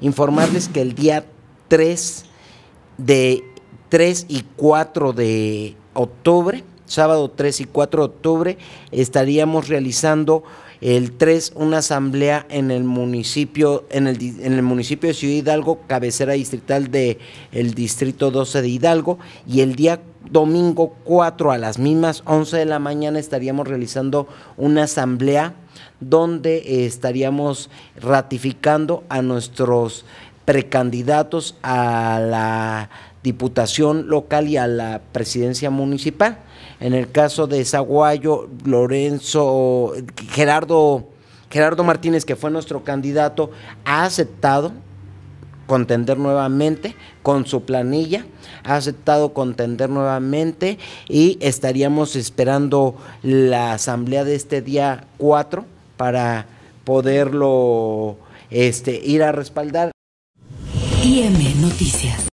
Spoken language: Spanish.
informarles que el día 3 de 3 y 4 de octubre, sábado 3 y 4 de octubre, estaríamos realizando el 3 una asamblea en el municipio en el, en el municipio de Ciudad Hidalgo, cabecera distrital de distrito 12 de Hidalgo y el día domingo 4 a las mismas 11 de la mañana estaríamos realizando una asamblea donde eh, estaríamos ratificando a nuestros precandidatos a la diputación local y a la presidencia municipal. En el caso de Zaguayo, Lorenzo, Gerardo, Gerardo Martínez, que fue nuestro candidato, ha aceptado contender nuevamente con su planilla, ha aceptado contender nuevamente y estaríamos esperando la asamblea de este día 4 para poderlo este, ir a respaldar. IM Noticias.